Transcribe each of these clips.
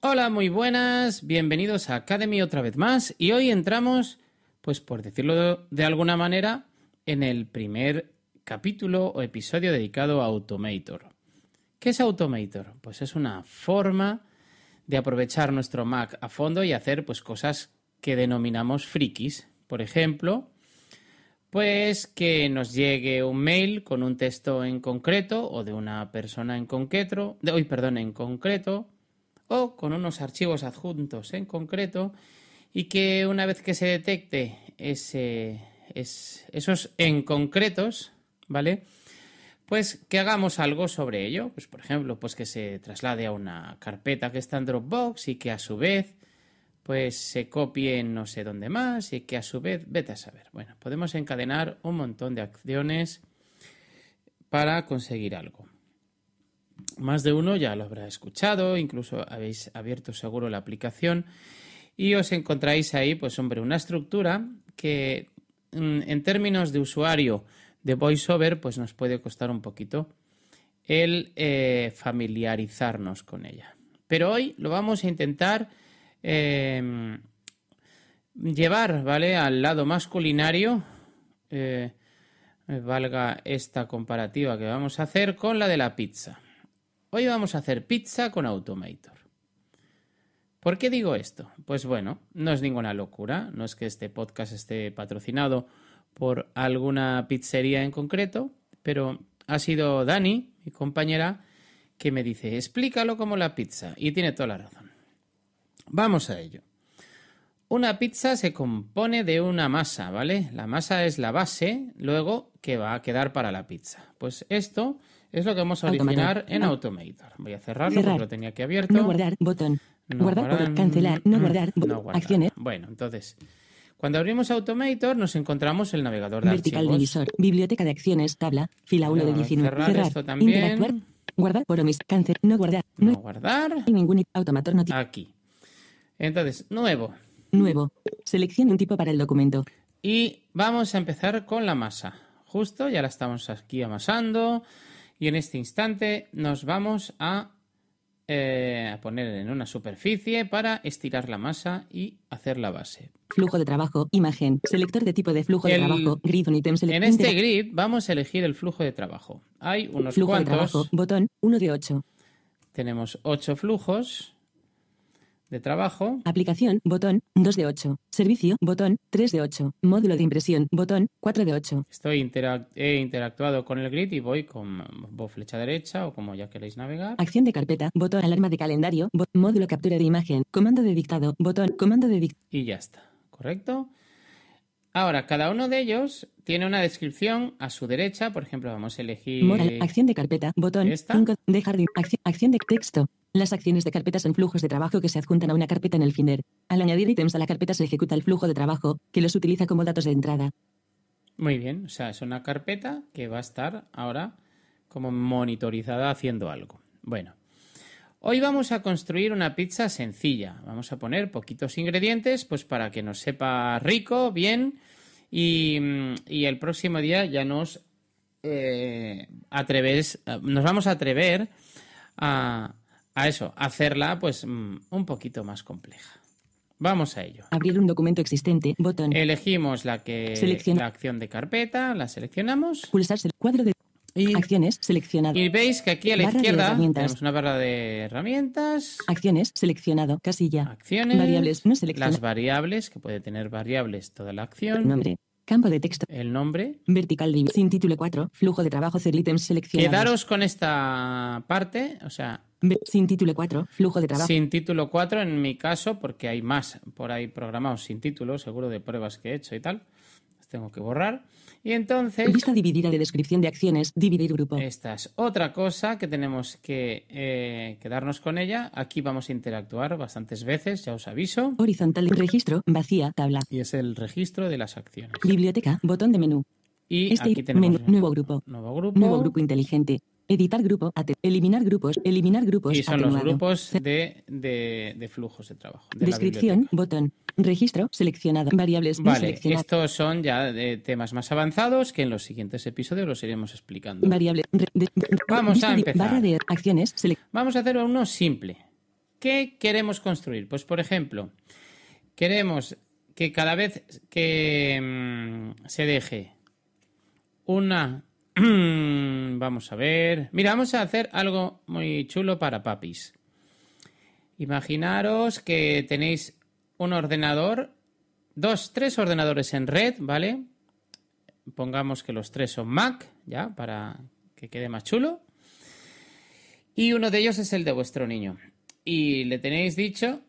Hola, muy buenas, bienvenidos a Academy otra vez más y hoy entramos, pues por decirlo de alguna manera, en el primer capítulo o episodio dedicado a Automator. ¿Qué es Automator? Pues es una forma de aprovechar nuestro Mac a fondo y hacer pues cosas que denominamos frikis. Por ejemplo, pues que nos llegue un mail con un texto en concreto o de una persona en concreto, de hoy, perdón, en concreto, o con unos archivos adjuntos en concreto y que una vez que se detecte ese, esos en concretos, ¿vale? Pues que hagamos algo sobre ello, pues por ejemplo, pues que se traslade a una carpeta que está en Dropbox y que a su vez pues se copie en no sé dónde más y que a su vez vete a saber. Bueno, podemos encadenar un montón de acciones para conseguir algo. Más de uno ya lo habrá escuchado, incluso habéis abierto seguro la aplicación y os encontráis ahí, pues hombre, una estructura que mm, en términos de usuario de voiceover, pues nos puede costar un poquito el eh, familiarizarnos con ella. Pero hoy lo vamos a intentar em, llevar, ¿vale? Al lado más culinario, eh, valga esta comparativa que vamos a hacer con la de la pizza. Hoy vamos a hacer pizza con Automator. ¿Por qué digo esto? Pues bueno, no es ninguna locura, no es que este podcast esté patrocinado por alguna pizzería en concreto, pero ha sido Dani, mi compañera, que me dice, explícalo como la pizza, y tiene toda la razón. Vamos a ello. Una pizza se compone de una masa, ¿vale? La masa es la base, luego que va a quedar para la pizza. Pues esto es lo que vamos a originar en Automator. Voy a cerrarlo porque lo tenía aquí abierto. No guardar, botón. guardar, cancelar, no mm, guardar, no guardar. Bueno, entonces, cuando abrimos Automator nos encontramos el navegador de Vertical archivos. divisor, biblioteca de acciones, tabla, fila 1 de 19. Cerrar, Interactuar, guardar por omis, cáncer, no guardar. No, guardar. Y ningún automator no Aquí. Entonces, nuevo. Nuevo. Seleccione un tipo para el documento. Y vamos a empezar con la masa. Justo, ya la estamos aquí amasando. Y en este instante nos vamos a eh, a poner en una superficie para estirar la masa y hacer la base. Flujo de trabajo, imagen, selector de tipo de flujo de trabajo, grid En este grid vamos a elegir el flujo de trabajo. Hay unos flujo De trabajo, botón, uno de 8. Tenemos ocho flujos de trabajo. Aplicación, botón, 2 de 8. Servicio, botón, 3 de 8. Módulo de impresión, botón, 4 de 8. Estoy he interactuado con el grid y voy con flecha derecha o como ya queréis navegar. Acción de carpeta, botón, alarma de calendario, módulo captura de imagen, comando de dictado, botón, comando de dictado. Y ya está, ¿correcto? Ahora, cada uno de ellos tiene una descripción a su derecha. Por ejemplo, vamos a elegir. acción de carpeta, botón, 5, de, acción, acción de texto, las acciones de carpetas son flujos de trabajo que se adjuntan a una carpeta en el Finder. Al añadir ítems a la carpeta se ejecuta el flujo de trabajo, que los utiliza como datos de entrada. Muy bien, o sea, es una carpeta que va a estar ahora como monitorizada haciendo algo. Bueno, hoy vamos a construir una pizza sencilla. Vamos a poner poquitos ingredientes, pues para que nos sepa rico, bien, y, el próximo día ya nos eh, atreves, eh, nos vamos a atrever a a eso, hacerla pues mm, un poquito más compleja. Vamos a ello. Abrir un documento existente, botón. Elegimos la que la acción de carpeta, la seleccionamos. el cuadro de y, acciones seleccionado. Y veis que aquí a la izquierda tenemos una barra de herramientas. Acciones seleccionado, casilla. Acciones. Variables no seleccionadas. Las variables, que puede tener variables toda la acción. Nombre. Campo de texto. El nombre. Vertical sin título 4. Flujo de trabajo ser ítems seleccionados. Quedaros con esta parte, o sea, sin título 4, flujo de trabajo. Sin título 4 en mi caso, porque hay más por ahí programados sin título, seguro de pruebas que he hecho y tal. tengo que borrar. Y entonces... Vista dividida de descripción de acciones, dividir grupo. Esta es otra cosa que tenemos que eh, quedarnos con ella. Aquí vamos a interactuar bastantes veces, ya os aviso. Horizontal, registro, vacía, tabla. Y es el registro de las acciones. Biblioteca, botón de menú. Y este aquí tenemos nuevo grupo. Nuevo grupo. Nuevo grupo inteligente. Editar grupo. Eliminar grupos. Eliminar grupos. Y son los grupos de, flujos de trabajo. Descripción. botón. Registro. Seleccionado. Variables. Vale. estos son ya temas más avanzados que en los siguientes episodios los iremos explicando. Variable. Vamos a empezar. acciones. Vamos a hacer uno simple. ¿Qué queremos construir? Pues, por ejemplo, queremos que cada vez que mm, se deje una vamos a ver. Mira, vamos a hacer algo muy chulo para papis. Imaginaros que tenéis un ordenador, dos, tres ordenadores en red, ¿vale? Pongamos que los tres son Mac, ya, para que quede más chulo. Y uno de ellos es el de vuestro niño. Y le tenéis dicho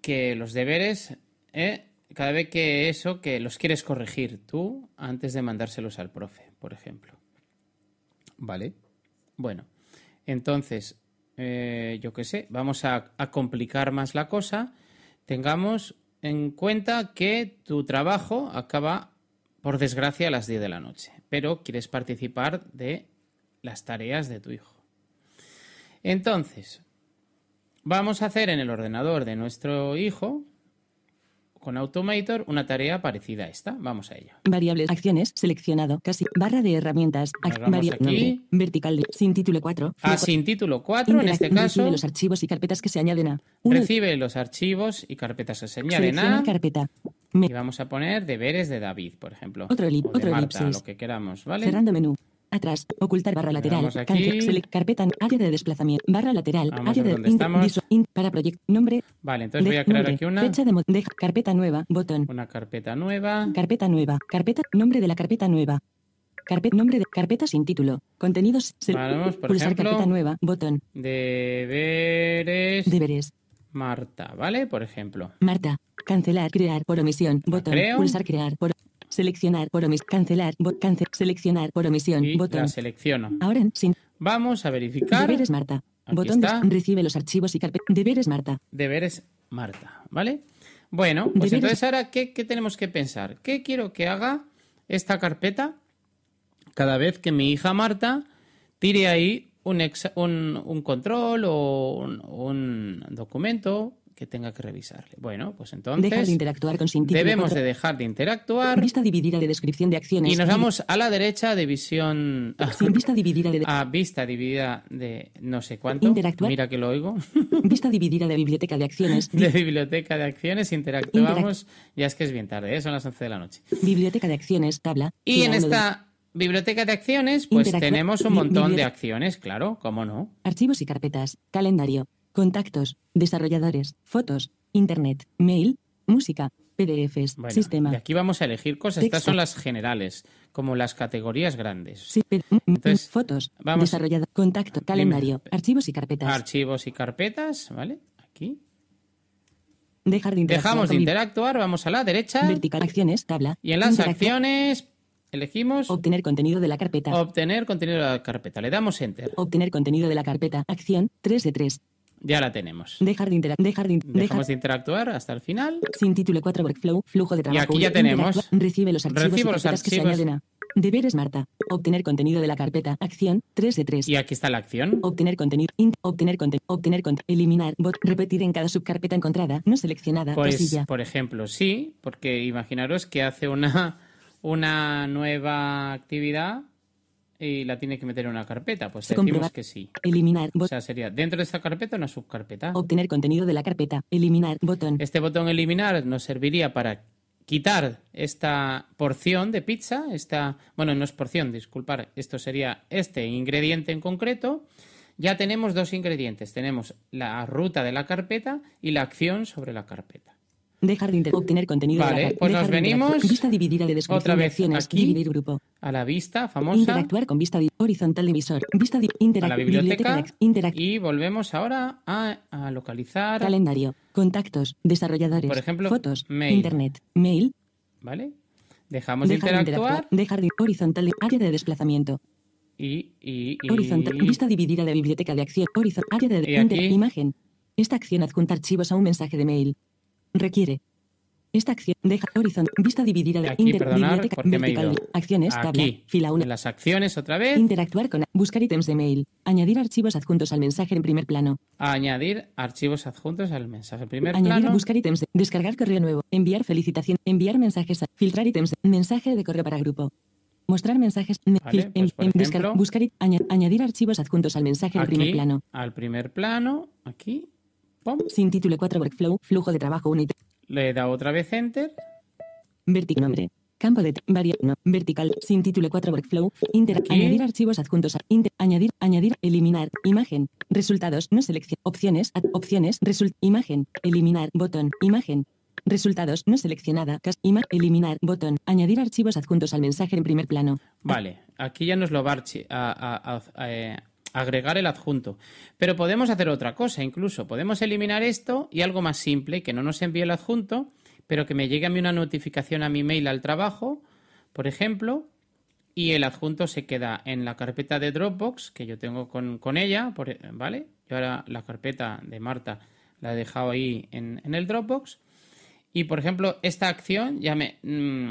que los deberes, ¿eh? cada vez que eso, que los quieres corregir tú antes de mandárselos al profe, por ejemplo. Vale. Bueno, entonces, eh, yo qué sé, vamos a, a complicar más la cosa. Tengamos en cuenta que tu trabajo acaba, por desgracia, a las 10 de la noche, pero quieres participar de las tareas de tu hijo. Entonces, vamos a hacer en el ordenador de nuestro hijo con Automator una tarea parecida a esta. Vamos a ello. Variables, acciones, seleccionado, casi, barra de herramientas, variable, vertical, sin título 4. Ah, sin título 4 en este caso. Recibe los archivos y carpetas que se añaden a. recibe los archivos y carpetas que se añaden a. carpeta. Y vamos a poner deberes de David, por ejemplo. Otro, o Marta, lo que queramos, ¿vale? Cerrando menú atrás, ocultar barra lateral, cancelar select, carpeta, área de desplazamiento, barra lateral, área de in, para proyecto, nombre. Vale, entonces voy a crear aquí una fecha de, carpeta nueva, botón. Una carpeta nueva. Carpeta nueva, carpeta, nombre de la carpeta nueva. Carpet, nombre de carpeta sin título. Contenidos. pulsar carpeta nueva, botón. Deberes. Deberes. Marta, ¿vale? Por ejemplo. Marta. Cancelar, crear por omisión, botón. Pulsar crear por Seleccionar por omisión. Cancelar. Bot seleccionar por omisión. botón. Ahora en Vamos a verificar. Deberes Marta. botón recibe los archivos y carpetas. Deberes Marta. Deberes Marta. ¿Vale? Bueno, pues entonces ahora, ¿qué, ¿qué tenemos que pensar? ¿Qué quiero que haga esta carpeta cada vez que mi hija Marta tire ahí un, control o un, documento tenga que revisarle. Bueno, pues entonces de interactuar con debemos de dejar de interactuar. Vista dividida de descripción de acciones. Y nos vamos a la derecha de visión ah, vista dividida de a vista dividida de no sé cuánto. Mira que lo oigo. vista dividida de biblioteca de acciones. De biblioteca de acciones interactuamos. Ya es que es bien tarde, ¿eh? son las 11 de la noche. Biblioteca de acciones, tabla. Y en esta Biblioteca de acciones, pues tenemos un montón de acciones, claro, cómo no. Archivos y carpetas, calendario, contactos, desarrolladores, fotos, internet, mail, música, PDFs, sistema. Y aquí vamos a elegir cosas. Estas son las generales, como las categorías grandes. Sí, mm, mm, fotos, vamos. desarrollador, contacto, calendario, archivos y carpetas. Archivos y carpetas, ¿vale? Aquí. Dejamos de interactuar, vamos a la derecha. Vertical, acciones, tabla. Y en las acciones elegimos. Obtener contenido de la carpeta. Obtener contenido de la carpeta. Le damos enter. Obtener contenido de la carpeta. Acción 3 de 3. Ya la tenemos. de, Dejamos de interactuar hasta el final. Sin título 4 workflow, flujo de trabajo. Y aquí ya tenemos. Recibe los archivos, Recibo los archivos. que se Deberes Marta. Obtener contenido de la carpeta. Acción 3 de 3. Y aquí está la acción. Obtener contenido. obtener contenido. Obtener Eliminar. Bot, repetir en cada subcarpeta encontrada. No seleccionada. Pues, por ejemplo, sí. Porque imaginaros que hace una, una nueva actividad y la tiene que meter en una carpeta. Pues decimos que sí. Eliminar. O sea, sería dentro de esta carpeta una subcarpeta. Obtener contenido de la carpeta. Eliminar. Botón. Este botón eliminar nos serviría para quitar esta porción de pizza. Esta, bueno, no es porción, disculpar. Esto sería este ingrediente en concreto. Ya tenemos dos ingredientes. Tenemos la ruta de la carpeta y la acción sobre la carpeta. Dejar de obtener contenido. de la pues nos venimos. Vista dividida de Otra vez Dividir grupo. A la vista, famosa. Interactuar con vista horizontal visor. Vista de a la biblioteca. y volvemos ahora a, a, localizar. Calendario. Contactos. Desarrolladores. Por ejemplo, fotos. Mail. Internet. Mail. Vale. Dejamos Dejar de interactuar. Dejar de horizontal área de desplazamiento. Y, y, y... Horizontal. Vista dividida de biblioteca de acción. Horizontal. Área de, imagen. Esta acción adjunta archivos a un mensaje de mail. Requiere. Esta acción deja horizonte, vista dividida de Aquí, Acciones, tabla, fila 1. las acciones otra vez. Interactuar con. Buscar ítems de mail. Añadir archivos adjuntos al mensaje en primer plano. Añadir archivos adjuntos al mensaje en primer Añadir, Buscar ítems. descargar correo nuevo. Enviar felicitación. Enviar mensajes. A, filtrar ítems. Mensaje de correo para grupo. Mostrar mensajes. Pues, en, buscar, añadir archivos adjuntos al mensaje en primer plano. Al primer plano, aquí. Sin título 4 workflow, flujo de trabajo unit. Le he dado otra vez enter. Vertical nombre. Campo de variable vertical sin título 4 workflow. Inter añadir archivos adjuntos. Inter añadir añadir eliminar imagen resultados no selección opciones opciones result imagen eliminar botón imagen resultados no seleccionada cas eliminar botón añadir archivos adjuntos al mensaje en primer plano. Vale, aquí ya nos lo va a eh, agregar el adjunto. Pero podemos hacer otra cosa incluso. Podemos eliminar esto y algo más simple, que no nos envíe el adjunto, pero que me llegue a mí una notificación a mi mail al trabajo, por ejemplo, y el adjunto se queda en la carpeta de Dropbox que yo tengo con, ella, ¿vale? Yo ahora la carpeta de Marta la he dejado ahí en, el Dropbox. Y por ejemplo, esta acción ya me, mm,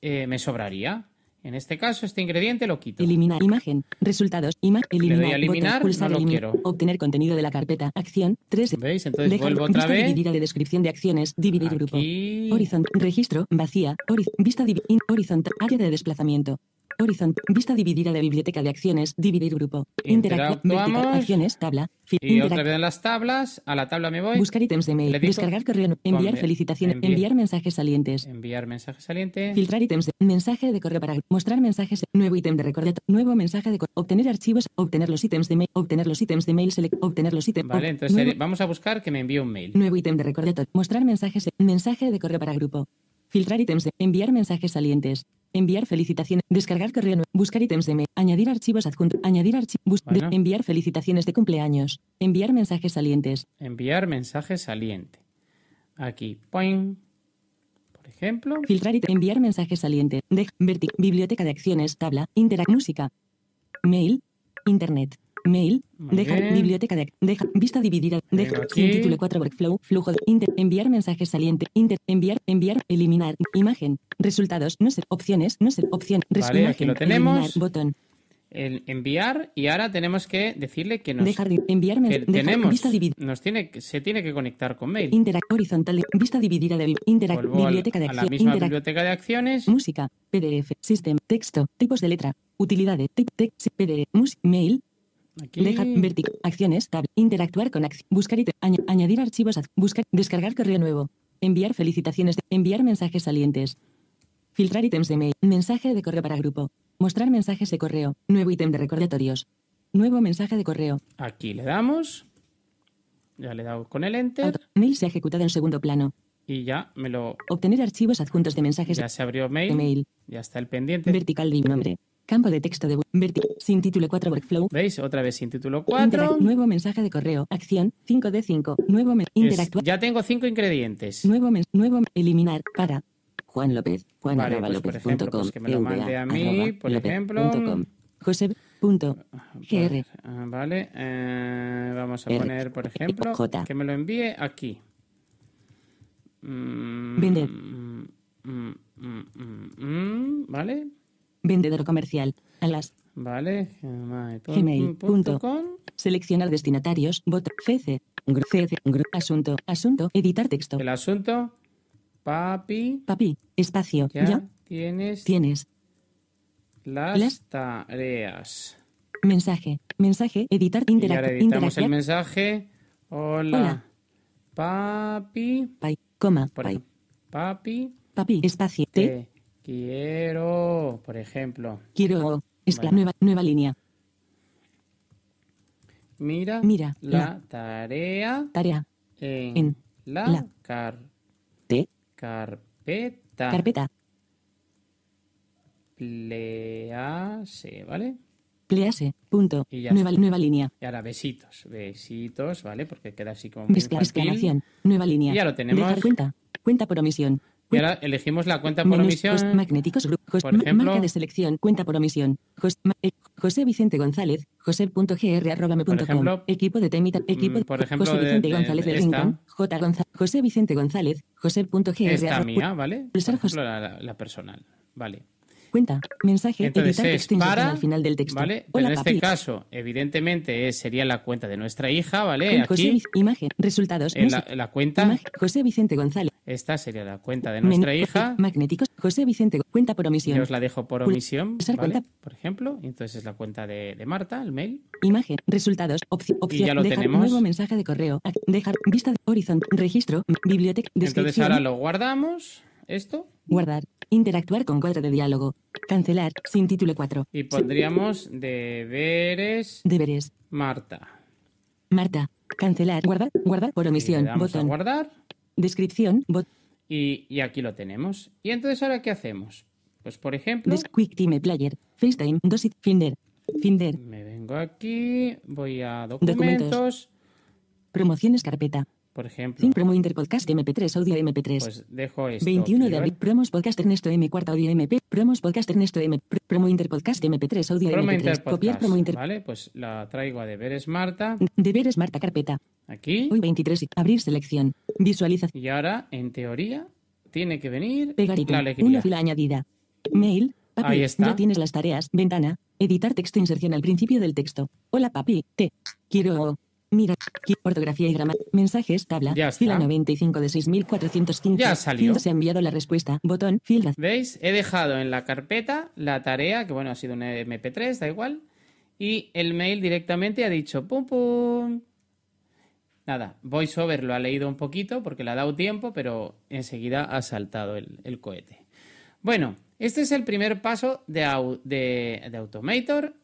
eh, me sobraría. En este caso, este ingrediente lo quito. Eliminar imagen, resultados, imagen, eliminar, pulsar, no eliminar, Obtener contenido de la carpeta, acción, 3. ¿Veis? Entonces vuelvo otra vez. dividida de descripción de acciones, dividir grupo. Horizonte, registro, vacía, vista divi horizontal, área de desplazamiento. Horizonte. Vista dividida de biblioteca de acciones. Dividir grupo. Interactuar. Acciones. Tabla. Y otra vez en las tablas. A la tabla me voy. Buscar ítems de mail. Descargar correo. Enviar felicitaciones. Enviar, mensajes salientes. Enviar mensajes salientes. Filtrar ítems. Mensaje de correo para mostrar mensajes. Nuevo ítem de recordatorio. Nuevo mensaje de correo. Obtener archivos. Obtener los ítems de mail. Obtener los ítems de mail. Select. Obtener los ítems. Vale, entonces eh, vamos a buscar que me envíe un mail. Nuevo ítem de recordatorio. Mostrar mensajes. Mensaje de correo para grupo. Filtrar ítems. De, enviar mensajes salientes. Enviar felicitaciones. Descargar correo. Buscar ítems de me. Añadir archivos adjuntos. Añadir archivos. Enviar felicitaciones de cumpleaños. Enviar mensajes salientes. Enviar mensajes saliente. Aquí, point. Por ejemplo. Filtrar y enviar mensajes salientes, De Biblioteca de acciones. Tabla. Interact. Música. Mail. Internet. Mail. Biblioteca de. Deja, vista dividida. deja Sin título 4. Workflow. Flujo. De, inter, enviar mensaje saliente. Inter, enviar. Enviar. Eliminar. Imagen. Resultados. No ser Opciones. No ser Opción. Res, lo tenemos. botón el enviar y ahora tenemos que decirle que nos dejar de enviar que tenemos nos tiene se tiene que conectar con mail interact horizontal vista dividida de interact biblioteca de acciones interact biblioteca de acciones música pdf System, texto tipos de letra utilidades tip, text pdf mus, mail Aquí. Deja, vertical, acciones, interactuar con acciones, buscar y añadir archivos, buscar, descargar correo nuevo, enviar felicitaciones, enviar mensajes salientes, filtrar ítems de mail, mensaje de correo para grupo, mostrar mensajes de correo, nuevo ítem de recordatorios, nuevo mensaje de correo. Aquí le damos, ya le dado con el enter. mail se ha ejecutado en segundo plano. Y ya me lo... Obtener archivos adjuntos de mensajes. Ya se abrió mail. mail. Ya está el pendiente. Vertical de nombre. Campo de texto de sin título 4 workflow. ¿Veis? Otra vez sin título 4. Interac nuevo mensaje de correo. Acción 5 de 5. Nuevo interactuar. Ya tengo 5 ingredientes. Nuevo nuevo eliminar para Juan López. Juan vale, pues, López. pues que me lo mande a mí, por López. ejemplo. Com. José punto ah, pues, ah, Vale, eh, vamos a R. poner, por ejemplo, J. que me lo envíe aquí. Mm, Vender. Mm, mm, mm, mm, mm ¿Vale? Vendedor comercial. Alas. Vale. Gmail.com. Seleccionar destinatarios. Bot. CC. CC. Asunto. Asunto. Editar texto. El asunto. Papi. Papi. Espacio. Ya. Tienes. Tienes. Las, tareas. Mensaje. Mensaje. Editar. ahora Editamos el mensaje. Hola. Papi. Coma. Papi. Papi. Espacio. T. Quiero, por ejemplo. Quiero. Es la nueva, nueva línea. Mira, Mira la, tarea, tarea en, la, carpeta. Carpeta. Please, ¿vale? Please, punto. nueva, nueva línea. Y ahora besitos, besitos, ¿vale? Porque queda así como. Muy nueva línea. ya lo tenemos. cuenta, cuenta por omisión. Y ahora elegimos la cuenta por omisión. magnéticos group, por ejemplo. Marca de selección, cuenta por omisión. Eh, José Vicente González, com. Equipo de Temita, mm, equipo por ejemplo, José Vicente González de, Rincón, J. González, José Vicente González, josep.gr. Esta mía, ¿vale? Por la, la personal, vale. Cuenta. Mensaje. Entonces editar para, al final del texto. ¿vale? Hola, en este caso, evidentemente, sería la cuenta de nuestra hija, ¿vale? Aquí, José, imagen. Resultados. En la, la, cuenta. José Vicente González. Esta sería la cuenta de nuestra hija. Magnéticos. José Vicente. Cuenta por omisión. Yo os la dejo por omisión, ¿vale? Por ejemplo. Entonces es la cuenta de, de Marta, el mail. Imagen. Resultados. Opción. Y ya lo dejar, tenemos. Nuevo mensaje de correo. Dejar. Vista de horizonte. Registro. Biblioteca. Descripción. Entonces ahora lo guardamos esto. Guardar. Interactuar con cuadro de diálogo. Cancelar. Sin título 4. Y pondríamos deberes. Deberes. Marta. Marta. Cancelar. Guardar. Guardar por omisión. botón. guardar. Descripción. Botón. y, aquí lo tenemos. Y entonces, ¿ahora qué hacemos? Pues, por ejemplo... Quick Player. FaceTime. Dosit. Finder. Finder. Me vengo aquí. Voy a documentos. Promociones carpeta. Por ejemplo. promo Interpodcast MP3 Audio MP3. Pues dejo esto. 21 de ¿eh? abril. Promos Podcast Ernesto M. Cuarta Audio MP. Promos Podcast Ernesto M. Promo Interpodcast MP3 Audio MP3. Interpodcast, Copiar promo inter... Vale, pues la traigo a Deberes Marta. Deberes Marta carpeta. Aquí. Hoy 23. Abrir selección. Visualización. Y ahora, en teoría, tiene que venir la Una fila añadida. Mail. Papi, Ahí está. Ya tienes las tareas. Ventana. Editar texto inserción al principio del texto. Hola papi. Te. Quiero. Mira, ortografía y gramática. Mensajes, tabla. Fila 95 de 6415. Ya Se ha enviado la respuesta. Botón, fila. ¿Veis? He dejado en la carpeta la tarea, que bueno, ha sido un MP3, da igual. Y el mail directamente ha dicho pum pum. Nada, VoiceOver lo ha leído un poquito porque le ha dado tiempo, pero enseguida ha saltado el, cohete. Bueno, este es el primer paso de, de Automator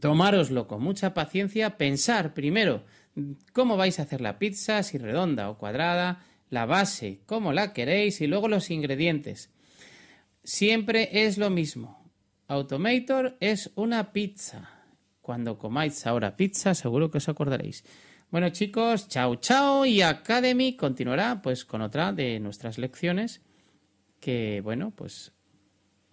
tomároslo con mucha paciencia, pensar primero cómo vais a hacer la pizza, si redonda o cuadrada, la base, cómo la queréis y luego los ingredientes. Siempre es lo mismo. Automator es una pizza. Cuando comáis ahora pizza, seguro que os acordaréis. Bueno chicos, chao chao y Academy continuará pues con otra de nuestras lecciones que bueno, pues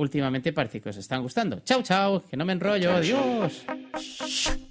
últimamente parece que os están gustando. Chao, chao, que no me enrollo, adiós.